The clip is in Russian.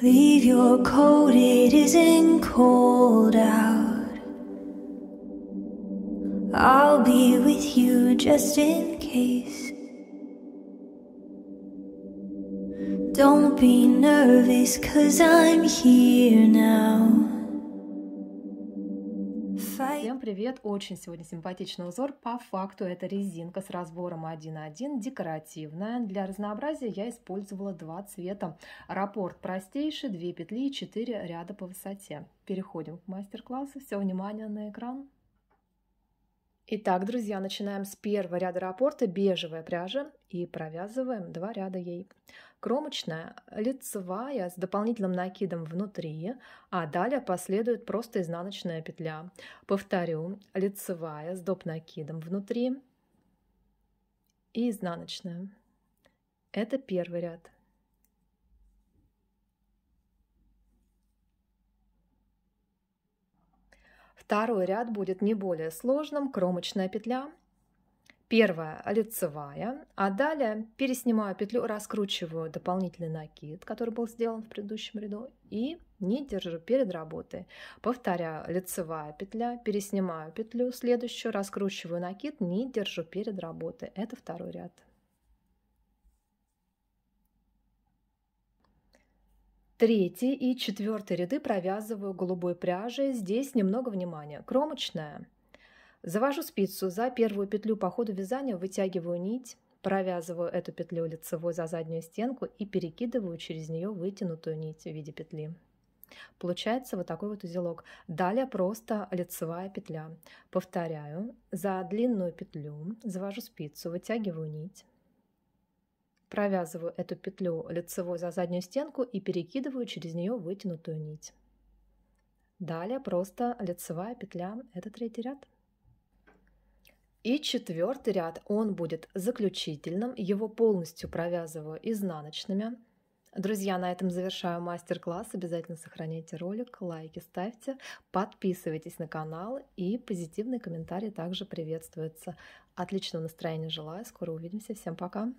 Leave your coat, it isn't cold out. I'll be with you just in case. Don't be nervous, cause I'm here now. Всем привет! Очень сегодня симпатичный узор. По факту это резинка с разбором 1.1, декоративная. Для разнообразия я использовала два цвета. Раппорт простейший, две петли и четыре ряда по высоте. Переходим к мастер-классу. Все внимание на экран. Итак, друзья, начинаем с первого ряда раппорта, бежевая пряжа, и провязываем два ряда ей. Кромочная, лицевая, с дополнительным накидом внутри, а далее последует просто изнаночная петля. Повторю, лицевая с доп накидом внутри и изнаночная. Это первый ряд. Второй ряд будет не более сложным, кромочная петля, первая лицевая, а далее переснимаю петлю, раскручиваю дополнительный накид, который был сделан в предыдущем ряду, и не держу перед работой. Повторяю, лицевая петля, переснимаю петлю, следующую, раскручиваю накид, не держу перед работой. Это второй ряд. Третий и четвертый ряды провязываю голубой пряжей. Здесь немного внимания. Кромочная. Завожу спицу за первую петлю по ходу вязания, вытягиваю нить, провязываю эту петлю лицевой за заднюю стенку и перекидываю через нее вытянутую нить в виде петли. Получается вот такой вот узелок. Далее просто лицевая петля. Повторяю, за длинную петлю завожу спицу, вытягиваю нить, Провязываю эту петлю лицевой за заднюю стенку и перекидываю через нее вытянутую нить. Далее просто лицевая петля, это третий ряд. И четвертый ряд, он будет заключительным, его полностью провязываю изнаночными. Друзья, на этом завершаю мастер-класс. Обязательно сохраняйте ролик, лайки ставьте, подписывайтесь на канал и позитивные комментарии также приветствуются. Отличного настроения желаю, скоро увидимся, всем пока!